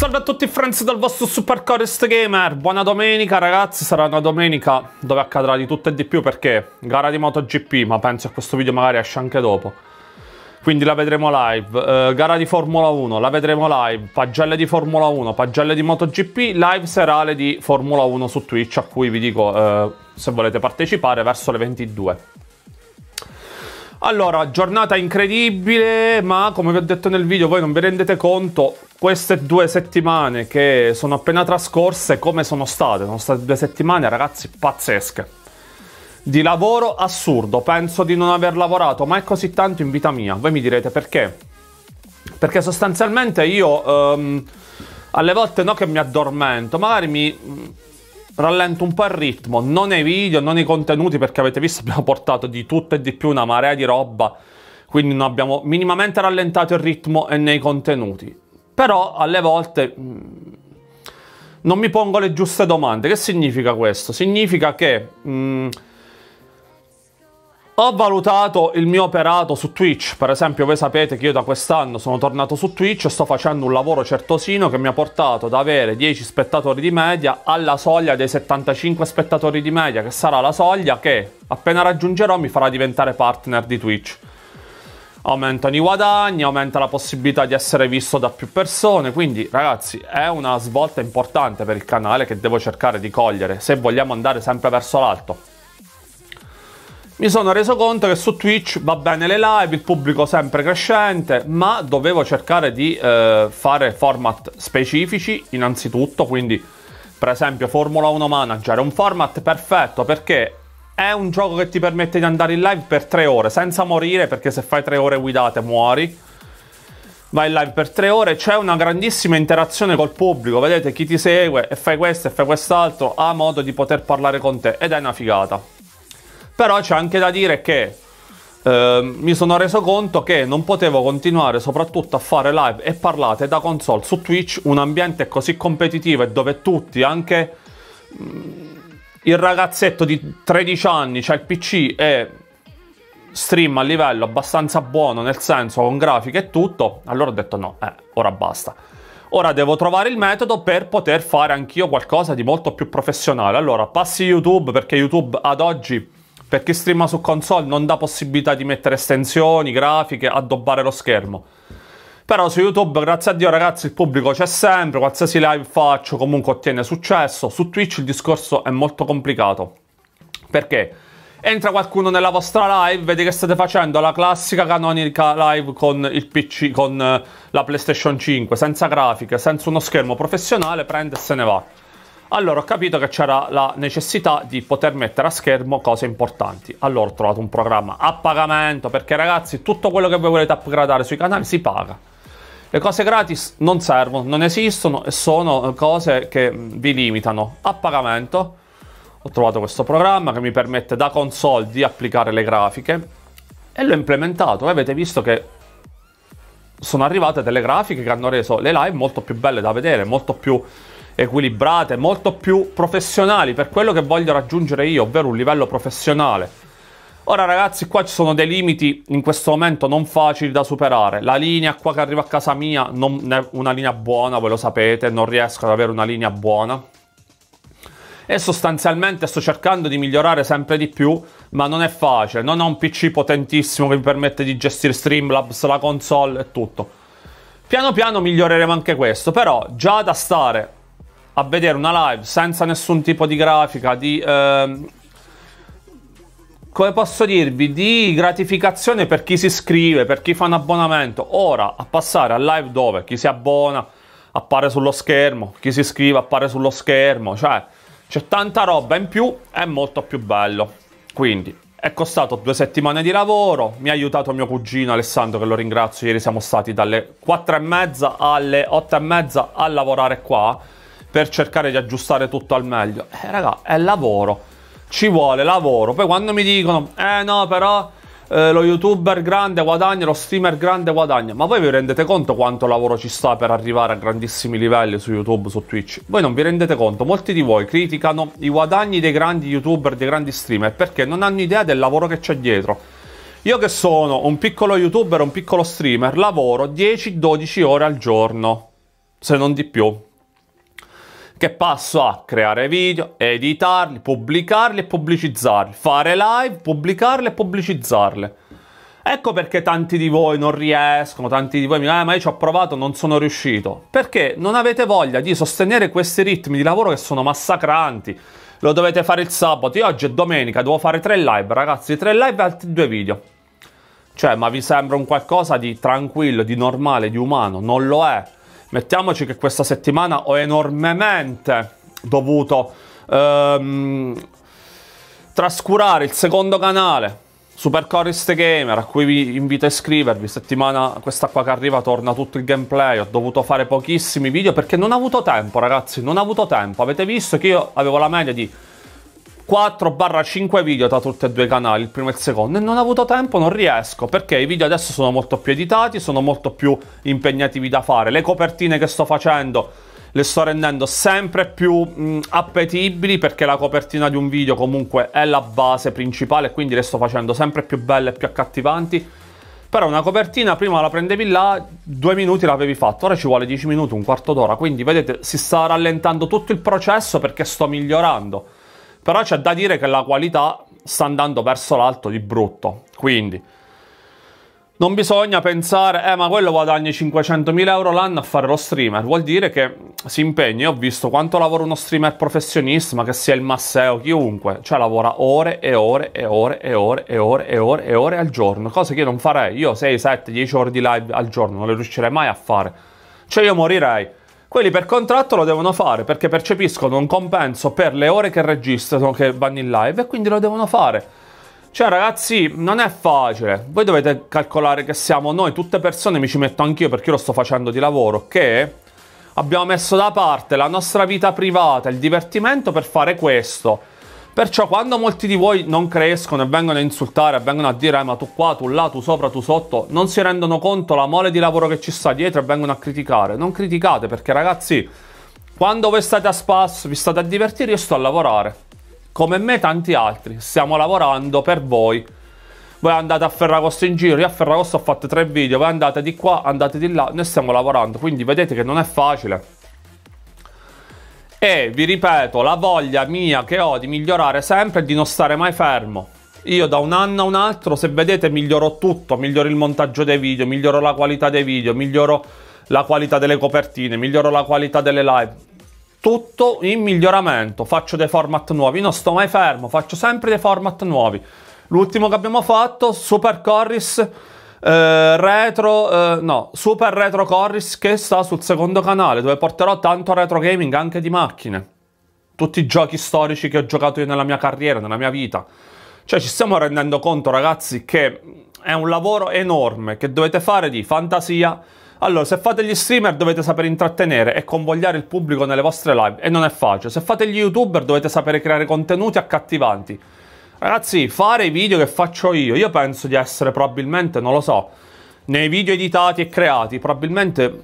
Salve a tutti friends dal vostro Supercorest Gamer Buona domenica ragazzi, sarà una domenica dove accadrà di tutto e di più perché Gara di MotoGP, ma penso che questo video magari esce anche dopo Quindi la vedremo live eh, Gara di Formula 1, la vedremo live Pagelle di Formula 1, pagelle di MotoGP Live serale di Formula 1 su Twitch a cui vi dico eh, se volete partecipare verso le 22 allora, giornata incredibile, ma come vi ho detto nel video, voi non vi rendete conto queste due settimane che sono appena trascorse, come sono state? Sono state due settimane, ragazzi, pazzesche. Di lavoro assurdo, penso di non aver lavorato mai così tanto in vita mia. Voi mi direte perché? Perché sostanzialmente io ehm, alle volte no che mi addormento, magari mi mm, rallento un po' il ritmo, non nei video, non nei contenuti, perché avete visto abbiamo portato di tutto e di più una marea di roba, quindi non abbiamo minimamente rallentato il ritmo e nei contenuti però alle volte mh, mm, non mi pongo le giuste domande. Che significa questo? Significa che mh, mm, ho valutato il mio operato su Twitch, per esempio voi sapete che io da quest'anno sono tornato su Twitch e sto facendo un lavoro certosino che mi ha portato ad avere 10 spettatori di media alla soglia dei 75 spettatori di media, che sarà la soglia che appena raggiungerò mi farà diventare partner di Twitch aumentano i guadagni, aumenta la possibilità di essere visto da più persone, quindi ragazzi è una svolta importante per il canale che devo cercare di cogliere se vogliamo andare sempre verso l'alto. Mi sono reso conto che su Twitch va bene le live, il pubblico sempre crescente, ma dovevo cercare di eh, fare format specifici innanzitutto, quindi per esempio Formula 1 Manager è un format perfetto perché è un gioco che ti permette di andare in live per tre ore senza morire, perché se fai tre ore guidate muori. Vai in live per tre ore, c'è una grandissima interazione col pubblico, vedete chi ti segue e fai questo e fai quest'altro, ha modo di poter parlare con te ed è una figata. Però c'è anche da dire che Uh, mi sono reso conto che non potevo continuare soprattutto a fare live e parlate da console su Twitch, un ambiente così competitivo e dove tutti, anche mm, il ragazzetto di 13 anni c'ha il PC e stream a livello abbastanza buono, nel senso con grafica e tutto, allora ho detto no, eh, ora basta. Ora devo trovare il metodo per poter fare anch'io qualcosa di molto più professionale. Allora, passi YouTube perché YouTube ad oggi per chi streama su console non dà possibilità di mettere estensioni, grafiche, addobbare lo schermo. Però su YouTube, grazie a Dio ragazzi, il pubblico c'è sempre, qualsiasi live faccio comunque ottiene successo. Su Twitch il discorso è molto complicato. Perché? Entra qualcuno nella vostra live, vedi che state facendo la classica canonica live con il PC, con eh, la PlayStation 5, senza grafiche, senza uno schermo professionale, prende e se ne va. Allora ho capito che c'era la necessità di poter mettere a schermo cose importanti. Allora ho trovato un programma a pagamento, perché ragazzi tutto quello che voi volete upgradare sui canali si paga. Le cose gratis non servono, non esistono e sono eh, cose che mm, vi limitano a pagamento. Ho trovato questo programma che mi permette da console di applicare le grafiche e l'ho implementato. Avete visto che sono arrivate delle grafiche che hanno reso le live molto più belle da vedere, molto più equilibrate, molto più professionali per quello che voglio raggiungere io, ovvero un livello professionale Ora ragazzi qua ci sono dei limiti in questo momento non facili da superare. La linea qua che arriva a casa mia non è una linea buona, voi lo sapete, non riesco ad avere una linea buona. E sostanzialmente sto cercando di migliorare sempre di più, ma non è facile. Non ho un PC potentissimo che mi permette di gestire Streamlabs, la console e tutto. Piano piano miglioreremo anche questo, però già da stare a vedere una live senza nessun tipo di grafica, di... Eh, come posso dirvi, di gratificazione per chi si iscrive, per chi fa un abbonamento. Ora, a passare al live dove chi si abbona appare sullo schermo, chi si iscrive appare sullo schermo, cioè c'è tanta roba in più, è molto più bello. Quindi, è costato due settimane di lavoro, mi ha aiutato mio cugino Alessandro che lo ringrazio, ieri siamo stati dalle quattro e mezza alle otto e mezza a lavorare qua per cercare di aggiustare tutto al meglio. Eh raga, è lavoro ci vuole lavoro. Poi quando mi dicono, eh no, però eh, lo youtuber grande guadagna, lo streamer grande guadagna, ma voi vi rendete conto quanto lavoro ci sta per arrivare a grandissimi livelli su YouTube, su Twitch? Voi non vi rendete conto, molti di voi criticano i guadagni dei grandi youtuber, dei grandi streamer, perché non hanno idea del lavoro che c'è dietro. Io che sono un piccolo youtuber, un piccolo streamer, lavoro 10-12 ore al giorno, se non di più che passo a creare video, editarli, pubblicarli e pubblicizzarli, fare live, pubblicarli e pubblicizzarli. Ecco perché tanti di voi non riescono, tanti di voi mi dicono, eh, ma io ci ho provato, non sono riuscito. Perché non avete voglia di sostenere questi ritmi di lavoro che sono massacranti. Lo dovete fare il sabato. Io oggi è domenica, devo fare tre live, ragazzi, tre live e altri due video. Cioè, ma vi sembra un qualcosa di tranquillo, di normale, di umano? Non lo è mettiamoci che questa settimana ho enormemente dovuto ehm, trascurare il secondo canale Supercorrist Gamer a cui vi invito a iscrivervi settimana questa qua che arriva torna tutto il gameplay ho dovuto fare pochissimi video perché non ho avuto tempo ragazzi non ho avuto tempo avete visto che io avevo la media di 4-5 video da tutti e due i canali, il primo e il secondo, e non ho avuto tempo, non riesco, perché i video adesso sono molto più editati, sono molto più impegnativi da fare, le copertine che sto facendo le sto rendendo sempre più mh, appetibili perché la copertina di un video comunque è la base principale, quindi le sto facendo sempre più belle e più accattivanti. Però una copertina prima la prendevi là, due minuti l'avevi fatta, ora ci vuole 10 minuti, un quarto d'ora, quindi vedete si sta rallentando tutto il processo perché sto migliorando però c'è da dire che la qualità sta andando verso l'alto di brutto. Quindi non bisogna pensare, eh ma quello guadagna 500.000 euro l'anno a fare lo streamer. Vuol dire che si impegna. Io ho visto quanto lavora uno streamer professionista, ma che sia il Masseo, chiunque. Cioè lavora ore e ore e ore e ore e ore e ore e ore al giorno. Cose che io non farei. Io 6, 7, 10 ore di live al giorno non le riuscirei mai a fare. Cioè io morirei. Quelli per contratto lo devono fare perché percepiscono un compenso per le ore che registrano, che vanno in live e quindi lo devono fare. Cioè ragazzi, non è facile. Voi dovete calcolare che siamo noi, tutte persone, mi ci metto anch'io perché io lo sto facendo di lavoro, che abbiamo messo da parte la nostra vita privata, il divertimento per fare questo. Perciò quando molti di voi non crescono e vengono a insultare, e vengono a dire eh, ma tu qua, tu là, tu sopra, tu sotto, non si rendono conto la mole di lavoro che ci sta dietro e vengono a criticare. Non criticate perché ragazzi, quando voi state a spasso, vi state a divertire, io sto a lavorare. Come me e tanti altri, stiamo lavorando per voi. Voi andate a Ferragosto in giro, io a Ferragosto ho fatto tre video, voi andate di qua, andate di là, noi stiamo lavorando, quindi vedete che non è facile. E vi ripeto, la voglia mia che ho di migliorare sempre e di non stare mai fermo. Io da un anno a un altro, se vedete, miglioro tutto, miglioro il montaggio dei video, miglioro la qualità dei video, miglioro la qualità delle copertine, miglioro la qualità delle live. Tutto in miglioramento, faccio dei format nuovi, non sto mai fermo, faccio sempre dei format nuovi. L'ultimo che abbiamo fatto, Super Corris, Uh, retro, uh, no, Super Retro Corris che sta sul secondo canale dove porterò tanto retro gaming anche di macchine. Tutti i giochi storici che ho giocato io nella mia carriera, nella mia vita. Cioè ci stiamo rendendo conto ragazzi che è un lavoro enorme che dovete fare di fantasia. Allora, se fate gli streamer dovete sapere intrattenere e convogliare il pubblico nelle vostre live e non è facile. Se fate gli youtuber dovete sapere creare contenuti accattivanti. Ragazzi, fare i video che faccio io, io penso di essere probabilmente, non lo so, nei video editati e creati, probabilmente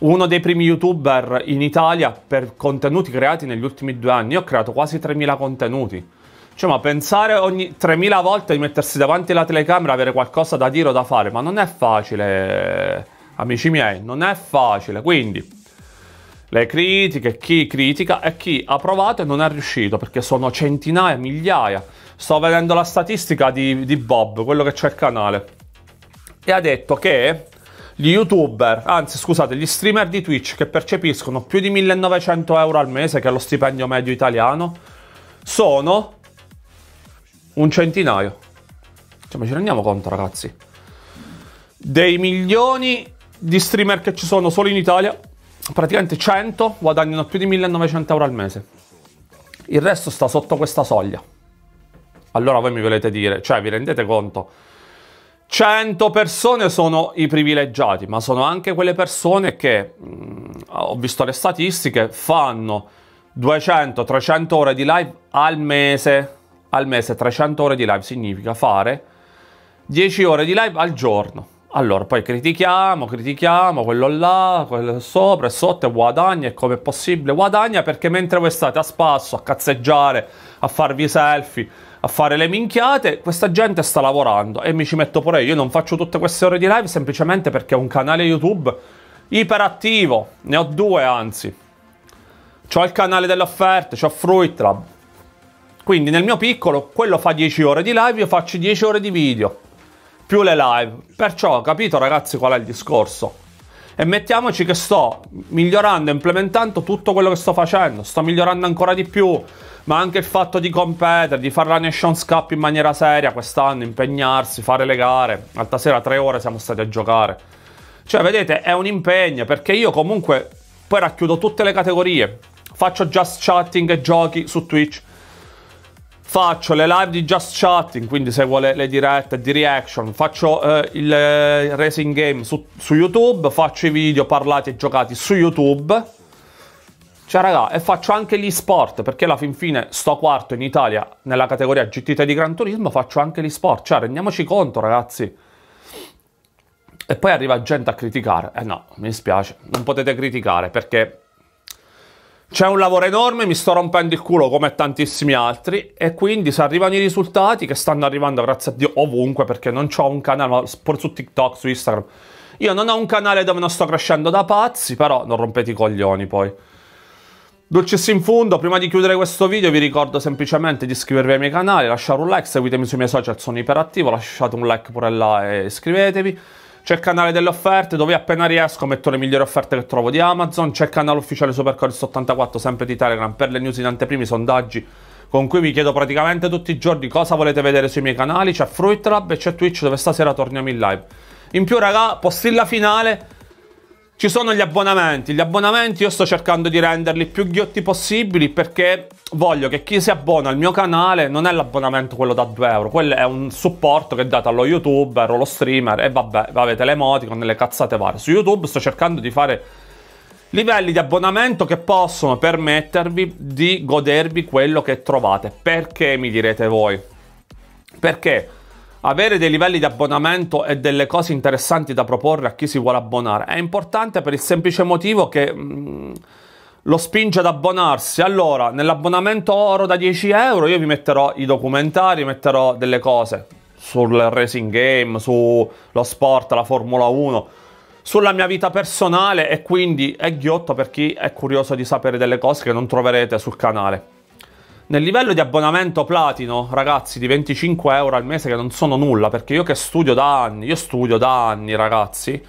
uno dei primi youtuber in Italia per contenuti creati negli ultimi due anni. Io ho creato quasi 3.000 contenuti. Cioè, ma pensare ogni 3.000 volte di mettersi davanti alla telecamera, avere qualcosa da dire o da fare, ma non è facile, amici miei, non è facile. Quindi, le critiche, chi critica e chi ha provato e non è riuscito, perché sono centinaia, migliaia. Sto vedendo la statistica di, di Bob, quello che c'è il canale, e ha detto che gli youtuber, anzi scusate, gli streamer di Twitch che percepiscono più di 1900 euro al mese, che è lo stipendio medio italiano, sono un centinaio. Cioè, ma ci rendiamo conto, ragazzi? Dei milioni di streamer che ci sono solo in Italia, praticamente 100 guadagnano più di 1900 euro al mese. Il resto sta sotto questa soglia. Allora voi mi volete dire, cioè vi rendete conto? 100 persone sono i privilegiati, ma sono anche quelle persone che, mh, mm, ho visto le statistiche, fanno 200-300 ore di live al mese. Al mese 300 ore di live significa fare 10 ore di live al giorno allora, poi critichiamo, critichiamo, quello là, quello sopra e sotto, e guadagna, e come è possibile guadagna, perché mentre voi state a spasso, a cazzeggiare, a farvi selfie, a fare le minchiate, questa gente sta lavorando, e mi ci metto pure io, non faccio tutte queste ore di live semplicemente perché ho un canale YouTube iperattivo, ne ho due anzi. ho il canale delle offerte, c'ho Fruitlab. Quindi nel mio piccolo, quello fa 10 ore di live, io faccio 10 ore di video più le live. Perciò capito ragazzi qual è il discorso? E mettiamoci che sto migliorando, implementando tutto quello che sto facendo, sto migliorando ancora di più, ma anche il fatto di competere, di fare la Nations Cup in maniera seria quest'anno, impegnarsi, fare le gare. Alta sera tre ore siamo stati a giocare. Cioè, vedete, è un impegno, perché io comunque poi racchiudo tutte le categorie. Faccio just chatting e giochi su Twitch, Faccio le live di Just Chatting, quindi se vuole le dirette di reaction, faccio eh, il eh, racing game su, su, YouTube, faccio i video parlati e giocati su YouTube. Cioè raga, e faccio anche gli sport, perché alla fin fine sto quarto in Italia nella categoria GTT di Gran Turismo, faccio anche gli sport. Cioè rendiamoci conto ragazzi. E poi arriva gente a criticare. Eh no, mi dispiace, non potete criticare perché c'è un lavoro enorme, mi sto rompendo il culo come tantissimi altri e quindi se arrivano i risultati che stanno arrivando grazie a Dio ovunque perché non ho un canale, ma pure su TikTok, su Instagram. Io non ho un canale dove non sto crescendo da pazzi, però non rompete i coglioni poi. Dolcis in fondo, prima di chiudere questo video vi ricordo semplicemente di iscrivervi ai miei canali, lasciare un like, seguitemi sui miei social, sono iperattivo, lasciate un like pure là e iscrivetevi. C'è il canale delle offerte dove appena riesco metto le migliori offerte che trovo di Amazon. C'è il canale ufficiale Supercorso 84 sempre di Telegram per le news in anteprimi, sondaggi con cui vi chiedo praticamente tutti i giorni cosa volete vedere sui miei canali. C'è Fruit Lab e c'è Twitch dove stasera torniamo in live. In più, raga, postilla finale ci sono gli abbonamenti, gli abbonamenti io sto cercando di renderli più ghiotti possibili perché voglio che chi si abbona al mio canale non è l'abbonamento quello da 2 euro, quello è un supporto che è dato allo youtuber o lo streamer e vabbè, avete le emoticon, le cazzate varie. Su YouTube sto cercando di fare livelli di abbonamento che possono permettervi di godervi quello che trovate. Perché mi direte voi? Perché avere dei livelli di abbonamento e delle cose interessanti da proporre a chi si vuole abbonare è importante per il semplice motivo che mh, mm, lo spinge ad abbonarsi. Allora, nell'abbonamento oro da 10 euro io vi metterò i documentari, metterò delle cose sul racing game, sullo sport, la Formula 1, sulla mia vita personale e quindi è ghiotto per chi è curioso di sapere delle cose che non troverete sul canale. Nel livello di abbonamento platino, ragazzi, di 25 euro al mese che non sono nulla, perché io che studio da anni, io studio da anni, ragazzi,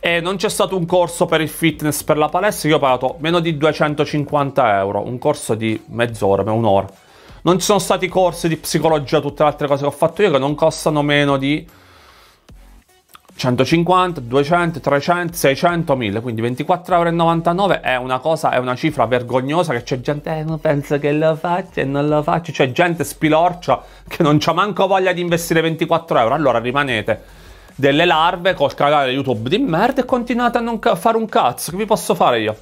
e non c'è stato un corso per il fitness, per la palestra, io ho pagato meno di 250 euro, un corso di mezz'ora, un'ora. Non ci sono stati corsi di psicologia, tutte le altre cose che ho fatto io che non costano meno di 150, 200, 300, 600, 1000, quindi 24,99€ è una cosa, è una cifra vergognosa che c'è gente, eh, non pensa che lo faccia e non lo faccio, c'è gente spilorcia che non c'ha manco voglia di investire 24 euro, allora rimanete delle larve col canale YouTube di merda e continuate a non fare un cazzo, che vi posso fare io?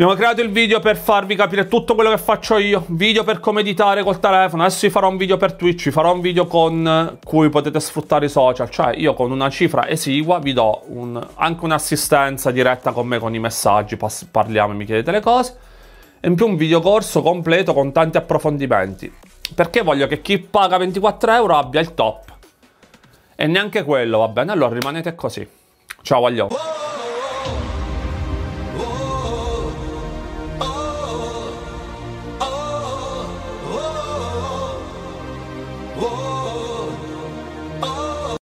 Abbiamo creato il video per farvi capire tutto quello che faccio io, video per come editare col telefono, adesso vi farò un video per Twitch, vi farò un video con cui potete sfruttare i social, cioè io con una cifra esigua vi do un, anche un'assistenza diretta con me con i messaggi, parliamo e mi chiedete le cose, e in più un video corso completo con tanti approfondimenti, perché voglio che chi paga 24 euro abbia il top, e neanche quello va bene, allora rimanete così, ciao agli voglio...